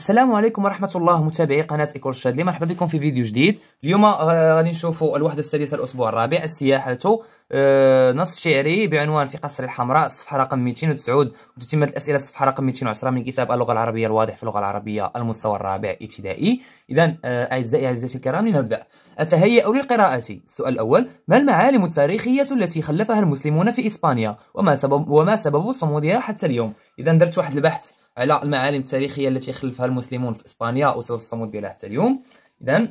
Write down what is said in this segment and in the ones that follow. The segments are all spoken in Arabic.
السلام عليكم ورحمة الله متابعي قناة إيكول شادلي مرحبا بكم في فيديو جديد اليوم آه، غادي نشوفوا الوحدة السادسة الأسبوع الرابع السياحة آه، نص شعري بعنوان في قصر الحمراء الصفحة رقم 209 وتتمة الأسئلة الصفحة رقم 210 من كتاب اللغة العربية الواضح في اللغة العربية المستوى الرابع ابتدائي إذا آه، أعزائي أعزائي الكرام لنبدأ أتهيأ للقراءة السؤال الأول ما المعالم التاريخية التي خلفها المسلمون في إسبانيا وما سبب وما سبب صمودها حتى اليوم إذا درت واحد البحث على المعالم التاريخيه التي خلفها المسلمون في اسبانيا وسبب الصمود ديالها حتى اليوم اذا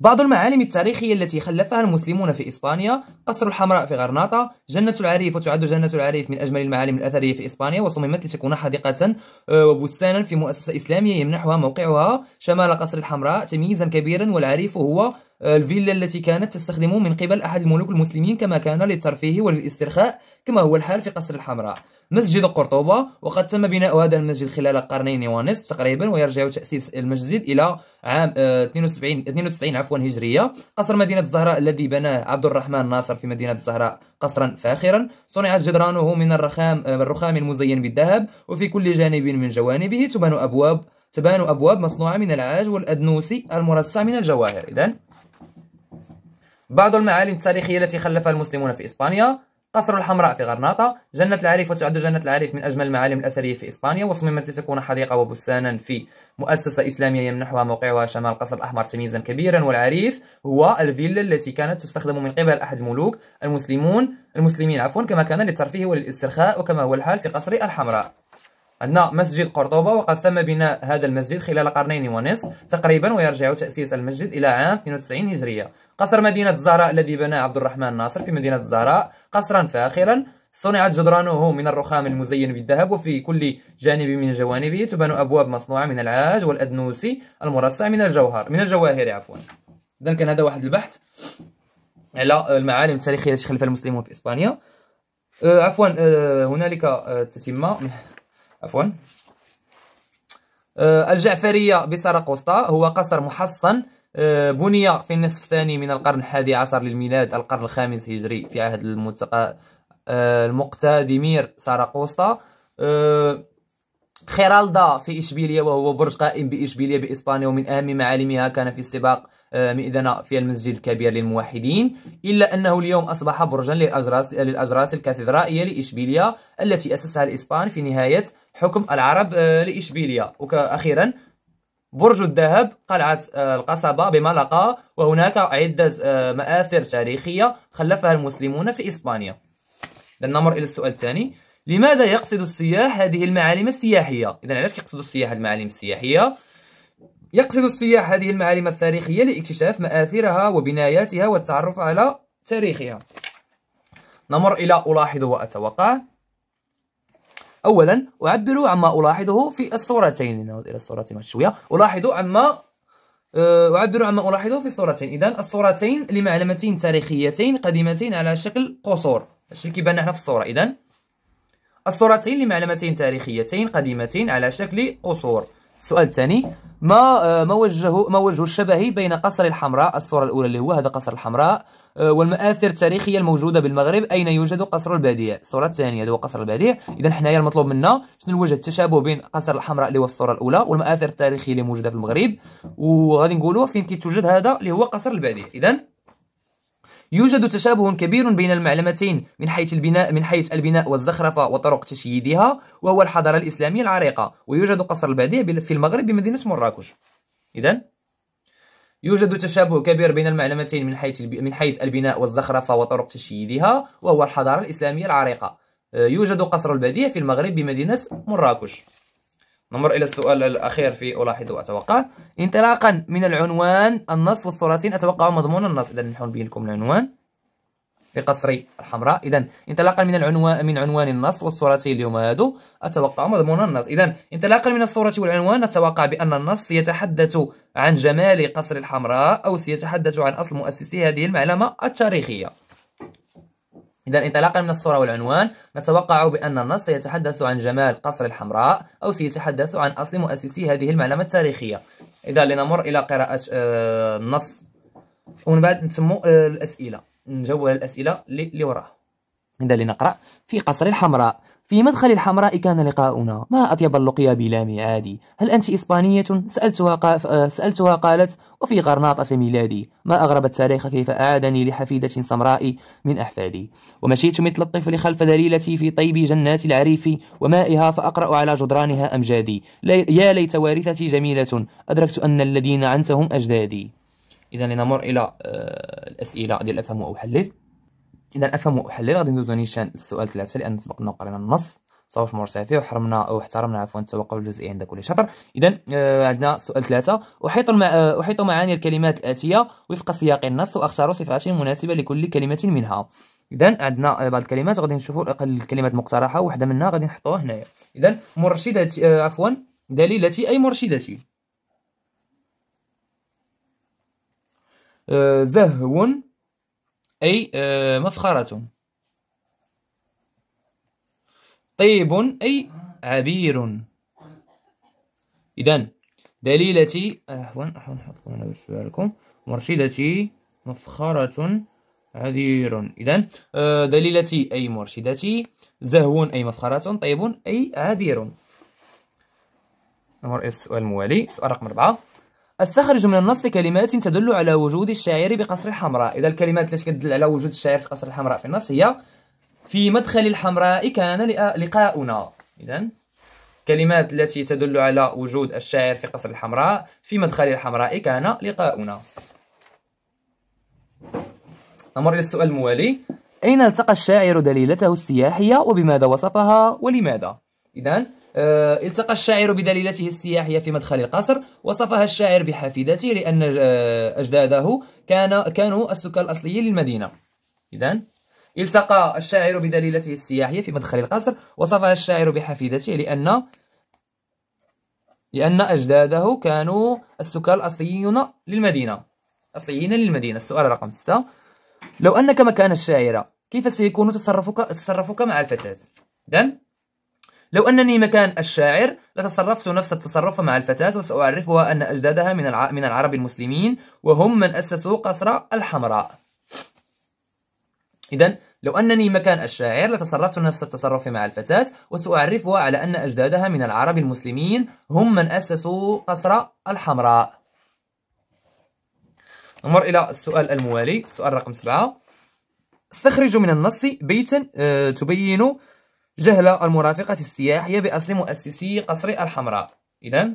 بعض المعالم التاريخية التي خلفها المسلمون في إسبانيا قصر الحمراء في غرناطة جنة العريف وتعد جنة العريف من أجمل المعالم الأثرية في إسبانيا وصممت لتكون حديقة آه، وبستانا في مؤسسة إسلامية يمنحها موقعها شمال قصر الحمراء تمييزا كبيرا والعريف هو الفيلا التي كانت تستخدمه من قبل أحد الملوك المسلمين كما كان للترفيه وللاسترخاء كما هو الحال في قصر الحمراء مسجد قرطبة وقد تم بناء هذا المسجد خلال قرنين ونصف تقريبا ويرجع تأسيس المسجد إلى عام 72 آه، 92 عفوا هجرية قصر مدينة الزهراء الذي بناه عبد الرحمن ناصر في مدينة الزهراء قصرا فاخرا صنعت جدرانه من الرخام آه، الرخام المزين بالذهب وفي كل جانب من جوانبه تبان أبواب تبان أبواب مصنوعة من العاج والأدنوسي المرصع من الجواهر إذن بعض المعالم التاريخية التي خلفها المسلمون في إسبانيا قصر الحمراء في غرناطة جنة العريف وتعد جنة العريف من أجمل المعالم الأثرية في إسبانيا وصممت لتكون حديقة وبستانا في مؤسسة إسلامية يمنحها موقعها شمال القصر الأحمر تمييزا كبيرا والعريف هو الفيلا التي كانت تستخدم من قبل أحد الملوك المسلمون المسلمين عفوا كما كان للترفيه وللاسترخاء وكما هو الحال في قصر الحمراء عندنا مسجد قرطبة وقد تم بناء هذا المسجد خلال قرنين ونصف تقريبا ويرجع تأسيس المسجد إلى عام 92 هجرية قصر مدينة الزهراء الذي بناه عبد الرحمن ناصر في مدينة الزهراء قصرا فاخرا صنعت جدرانه من الرخام المزين بالذهب وفي كل جانب من جوانبه تبان أبواب مصنوعة من العاج والأدنوسي المرصع من الجوهر من الجواهر عفوا إذا كان هذا واحد البحث على المعالم التاريخية التي خلفها المسلمون في إسبانيا أه، عفوا أه، هنالك أه، تتمة عفوا آه، الجعفرية بسرقسطة هو قصر محصن آه، بني في النصف الثاني من القرن الحادي عشر للميلاد القرن الخامس هجري في عهد المتق... آه، المقتدمير سرقسطة خيرالدا في إشبيلية وهو برج قائم بإشبيلية بإسبانيا ومن أهم معالمها كان في السباق مئذنة في المسجد الكبير للموحدين إلا أنه اليوم أصبح برجا للأجراس, للأجراس الكاتدرائية لإشبيلية التي أسسها الإسبان في نهاية حكم العرب آه، لإشبيلية وأخيرا برج الذهب قلعة آه، القصبة بملقا وهناك عدة آه، مآثر تاريخية خلفها المسلمون في إسبانيا لنمر إلى السؤال الثاني لماذا يقصد السياح هذه المعالم السياحية؟ إذا علاش يقصد السياح المعالم السياحية؟ يقصد السياح هذه المعالم التاريخية لاكتشاف مآثرها وبناياتها والتعرف على تاريخها نمر إلى ألاحظ وأتوقع أولا أعبر عما ألاحظه في الصورتين نعود إلى الصورة مشوية ألاحظ عما آه، أعبر عما ألاحظه في الصورتين إذا الصورتين لمعلمتين تاريخيتين قديمتين على شكل قصور الشيء كيبان هنا في الصورة إذا الصورتين لمعلمتين تاريخيتين قديمتين على شكل قصور السؤال الثاني ما آه، ما وجه ما وجه الشبه بين قصر الحمراء الصورة الأولى اللي هو هذا قصر الحمراء آه، والمآثر التاريخية الموجودة بالمغرب أين يوجد قصر البديع الصورة الثانية هذا هو قصر البديع إذا حنايا المطلوب منا شنو الوجه التشابه بين قصر الحمراء اللي هو الصورة الأولى والمآثر التاريخية اللي موجودة في المغرب وغادي نقولوا فين كيتوجد هذا اللي هو قصر البديع إذا يوجد تشابه كبير بين المعلمتين من حيث البناء من حيث البناء والزخرفة وطرق تشييدها وهو الحضارة الإسلامية العريقة ويوجد قصر البديع في المغرب بمدينة مراكش إذا يوجد تشابه كبير بين المعلمتين من حيث من حيث البناء والزخرفة وطرق تشييدها وهو الحضارة الإسلامية العريقة آه، يوجد قصر البديع في المغرب بمدينة مراكش نمر إلى السؤال الأخير في ألاحظ وأتوقع انطلاقا من العنوان النص والصورتين أتوقع مضمون النص إذا نحن نبين لكم العنوان في قصر الحمراء إذا انطلاقا من العنوان من عنوان النص والصورتين اليوم هادو أتوقع مضمون النص إذا انطلاقا من الصورة والعنوان نتوقع بأن النص يتحدث عن جمال قصر الحمراء أو سيتحدث عن أصل مؤسسي هذه المعلمة التاريخية إذا انطلاقا من الصورة والعنوان نتوقع بأن النص سيتحدث عن جمال قصر الحمراء أو سيتحدث عن أصل مؤسسي هذه المعلمة التاريخية إذا لنمر إلى قراءة آه، النص ومن بعد نتمو آه، الأسئلة نجاوب على الأسئلة اللي وراه إذا لنقرأ في قصر الحمراء في مدخل الحمراء كان لقاؤنا ما أطيب اللقيا بلا ميعادي هل أنت إسبانية؟ سألتها, قا... سألتها قالت وفي غرناطة ميلادي ما أغرب التاريخ كيف أعادني لحفيدة سمراء من أحفادي ومشيت مثل الطفل خلف دليلتي في طيب جنات العريف ومائها فأقرأ على جدرانها أمجادي لي... يا ليت وارثتي جميلة أدركت أن الذين عنتهم أجدادي إذا لنمر إلى آه، الأسئلة ديال أفهم وأحلل إذا أفهم وأحلل غادي ندوزو نيشان السؤال ثلاثة لأن سبقنا وقرينا النص صافي مرسى فيه وحرمنا أو احترمنا عفوا التوقف الجزئي عند كل شطر إذا آه، عندنا سؤال ثلاثة أحيط مع آه، أحيط معاني الكلمات الآتية وفق سياق النص وأختار صفات مناسبة لكل كلمة منها اذا عندنا آه، بعض الكلمات غادي نشوفوا الكلمات المقترحه وحده منها غادي نحطوها هنايا اذا مرشدتي عفوا دليلتي اي مرشدتي زهو أي آه، مفخرة طيب أي عبير إذا دليلتي عفوا نحطكم هنا باش لكم مرشدتي مفخرة عذير إذا آه، دليلتي أي مرشدتي زهو أي مفخرة طيب أي عبير نمر السؤال إيه، الموالي سؤال رقم أربعة استخرج من النص كلمات تدل على وجود الشاعر بقصر الحمراء اذا الكلمات التي كتدل على وجود الشاعر في قصر الحمراء في النص هي في مدخل الحمراء كان لقاؤنا اذا كلمات التي تدل على وجود الشاعر في قصر الحمراء في مدخل الحمراء كان لقاؤنا نمر إلى السؤال الموالي أين التقى الشاعر دليلته السياحية وبماذا وصفها ولماذا؟ إذا آه، التقى الشاعر بدليلته السياحية في مدخل القصر وصفها الشاعر بحفيدته لأن آه، أجداده كان كانوا السكان الأصليين للمدينة إذا التقى الشاعر بدليلته السياحية في مدخل القصر وصفها الشاعر بحفيدته لأن لأن أجداده كانوا السكان الأصليين للمدينة أصليين للمدينة السؤال رقم 6 لو أنك مكان الشاعرة كيف سيكون تصرفك تصرفك مع الفتاة؟ إذن لو أنني مكان الشاعر لتصرفت نفس التصرف مع الفتاة وسأعرفها أن أجدادها من من العرب المسلمين وهم من أسسوا قصر الحمراء إذا لو أنني مكان الشاعر لتصرفت نفس التصرف مع الفتاة وسأعرفها على أن أجدادها من العرب المسلمين هم من أسسوا قصر الحمراء نمر إلى السؤال الموالي السؤال رقم سبعة استخرجوا من النص بيتا آه، تبين جهل المرافقة السياحية بأصل مؤسسي قصر الحمراء إذا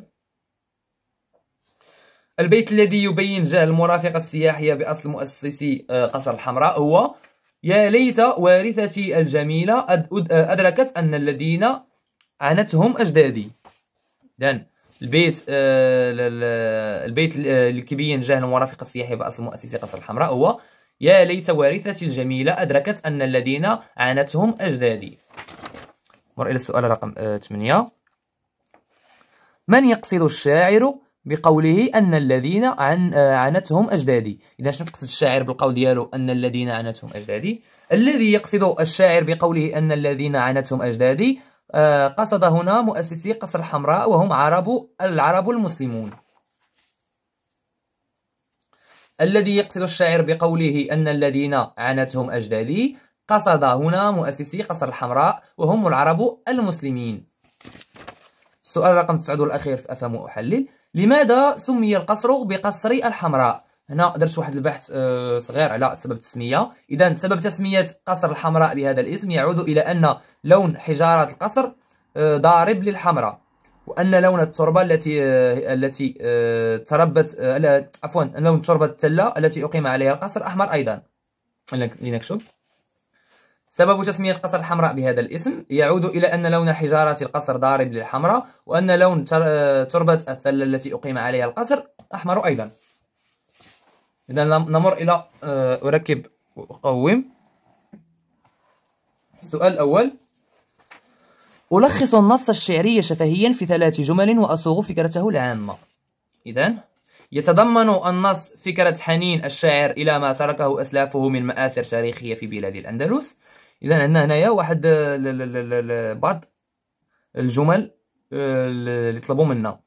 البيت الذي يبين جهل المرافقة السياحية بأصل مؤسسي قصر الحمراء هو يا ليت وارثتي الجميلة أدركت أن الذين عانتهم أجدادي إذن البيت البيت اللي كيبين جهل المرافقة السياحية بأصل مؤسسي قصر الحمراء هو يا ليت وارثتي الجميلة أدركت أن الذين عانتهم أجدادي نمر إلى السؤال رقم 8 آه، من يقصد الشاعر بقوله أن الذين عن آه، عنتهم أجدادي إذا شنو يقصد الشاعر بالقول ديالو أن الذين عنتهم أجدادي الذي يقصد الشاعر بقوله أن الذين عنتهم أجدادي آه، قصد هنا مؤسسي قصر الحمراء وهم عرب العرب المسلمون الذي يقصد الشاعر بقوله أن الذين عنتهم أجدادي قصد هنا مؤسسي قصر الحمراء وهم العرب المسلمين السؤال رقم 9 الأخير في أفهم وأحلل لماذا سمي القصر بقصر الحمراء؟ هنا درت واحد البحث آه، صغير على سبب التسمية إذا سبب تسمية قصر الحمراء بهذا الاسم يعود إلى أن لون حجارة القصر آه، ضارب للحمراء وأن لون التربة التي آه، التي تربت عفوا لون تربة التلة التي أقيم عليها القصر أحمر أيضا لنكتب سبب تسمية قصر الحمراء بهذا الاسم يعود إلى أن لون حجارة القصر ضارب للحمراء وأن لون تربة الثلة التي أقيم عليها القصر أحمر أيضا إذا نمر إلى آه، أركب وأقوم السؤال الأول ألخص النص الشعري شفهيا في ثلاث جمل وأصوغ فكرته العامة إذا يتضمن النص فكرة حنين الشاعر إلى ما تركه أسلافه من مآثر تاريخية في بلاد الأندلس اذا عندنا هنايا واحد آه، بعض آه، الجمل آه، اللي طلبوا منا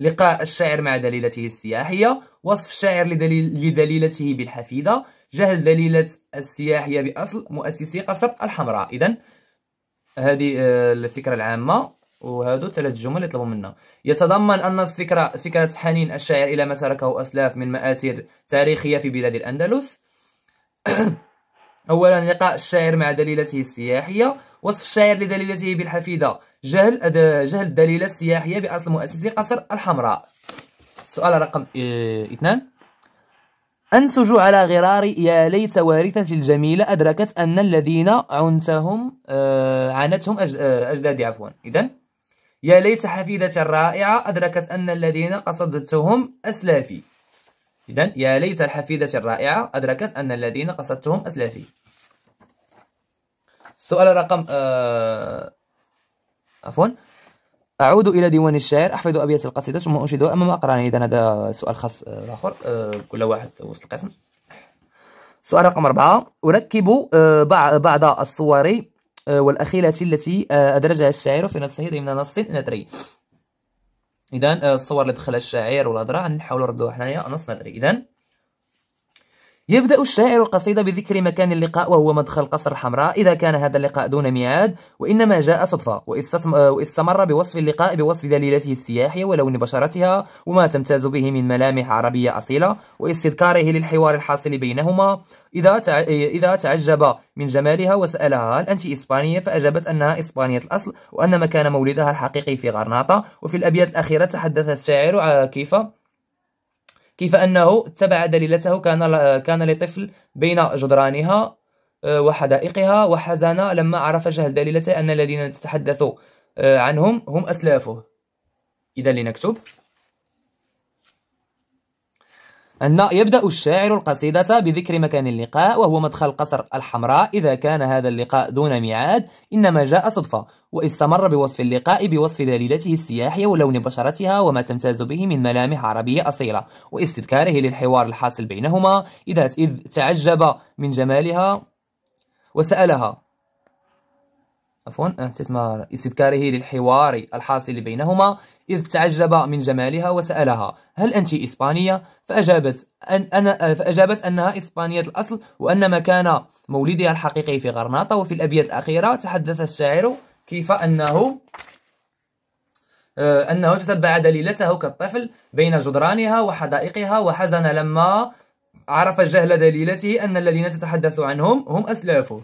لقاء الشاعر مع دليلته السياحية وصف الشاعر لدليل لدليلته بالحفيدة جهل دليلة السياحية بأصل مؤسسي قصر الحمراء إذا هذه الفكرة العامة وهادو ثلاث جمل اللي طلبوا منا يتضمن النص فكرة فكرة حنين الشاعر إلى ما تركه أسلاف من مآثر تاريخية في بلاد الأندلس أولا لقاء الشاعر مع دليلته السياحية وصف الشاعر لدليلته بالحفيدة جهل جهل الدليلة السياحية بأصل مؤسسي قصر الحمراء السؤال رقم آه، اثنان أنسج على غرار يا ليت وارثتي الجميلة أدركت أن الذين عنتهم آه، عانتهم آه، أجدادي عفوا إذا يا ليت حفيدة الرائعه أدركت أن الذين قصدتهم أسلافي إذا يا ليت الحفيدة الرائعة أدركت أن الذين قصدتهم أسلافي السؤال رقم آه عفوا أعود إلى ديوان الشاعر أحفظ أبيات القصيدة ثم أنشدها أمام أقراني إذا هذا سؤال خاص آه، آخر آه كل واحد وسط القسم سؤال رقم أربعة أركب آه بعض الصور آه، والأخيلة التي آه، أدرجها الشاعر في نصه ضمن نص نثري اذا آه، الصور اللي دخلها الشاعر والهضره نحاولوا نردوها حنايا نصنا اذا يبدأ الشاعر القصيدة بذكر مكان اللقاء وهو مدخل قصر الحمراء إذا كان هذا اللقاء دون ميعاد وإنما جاء صدفة آه، واستمر بوصف اللقاء بوصف دليلته السياحية ولون بشرتها وما تمتاز به من ملامح عربية أصيلة واستذكاره للحوار الحاصل بينهما إذا آه، إذا تعجب من جمالها وسألها هل أنت إسبانية فأجابت أنها إسبانية الأصل وأن مكان مولدها الحقيقي في غرناطة وفي الأبيات الأخيرة تحدث الشاعر آه، كيف كيف أنه اتبع دليلته كان كان لطفل بين جدرانها آه، وحدائقها وحزن لما عرف جهل دليلته أن الذين تتحدث آه، عنهم هم أسلافه إذا لنكتب أن يبدأ الشاعر القصيدة بذكر مكان اللقاء وهو مدخل قصر الحمراء إذا كان هذا اللقاء دون ميعاد إنما جاء صدفة واستمر بوصف اللقاء بوصف دليلته السياحية ولون بشرتها وما تمتاز به من ملامح عربية أصيلة واستذكاره للحوار الحاصل بينهما إذا إذ تعجب من جمالها وسألها عفوا استثمار أه، استذكاره للحوار الحاصل بينهما إذ تعجب من جمالها وسألها هل أنت إسبانية؟ فأجابت, أن أنا فأجابت أنها إسبانية الأصل وأن مكان مولدها الحقيقي في غرناطة وفي الأبيات الأخيرة تحدث الشاعر كيف أنه آه، أنه تتبع دليلته كالطفل بين جدرانها وحدائقها وحزن لما عرف جهل دليلته أن الذين تتحدث عنهم هم أسلافه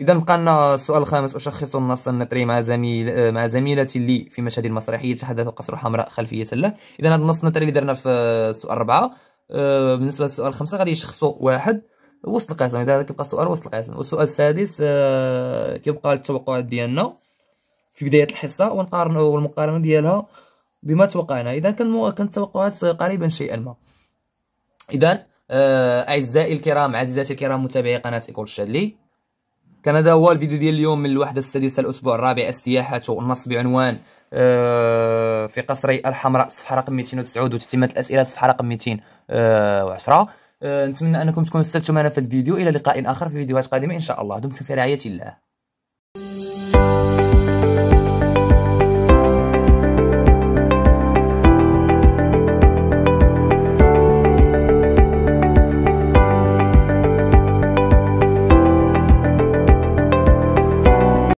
إذا بقى لنا السؤال الخامس أشخص النص النثري مع زميل مع زميلة لي في مشهد المسرحية يتحدث قصر حمراء خلفية له إذا هذا النص النثري اللي درنا في السؤال أربعة آه، بالنسبة للسؤال الخمسة غادي يشخصوا واحد وسط القسم إذا كيبقى السؤال وسط القسم والسؤال السادس آه، كيبقى التوقعات ديالنا في بداية الحصة ونقارن المقارنه ديالها بما توقعنا إذا كان كانت قريبا شيئا ما إذا آه، أعزائي الكرام عزيزاتي الكرام متابعي قناة إيكول شادلي كان هذا هو الفيديو ديال اليوم من الوحدة السادسة الأسبوع الرابع السياحة النص بعنوان أه في قصري الحمراء صفحة رقم 209 وتتمة الأسئلة صفحة رقم 210 أه نتمنى أنكم تكونوا استفدتم معنا في الفيديو إلى لقاء آخر في فيديوهات قادمة إن شاء الله دمتم في رعاية الله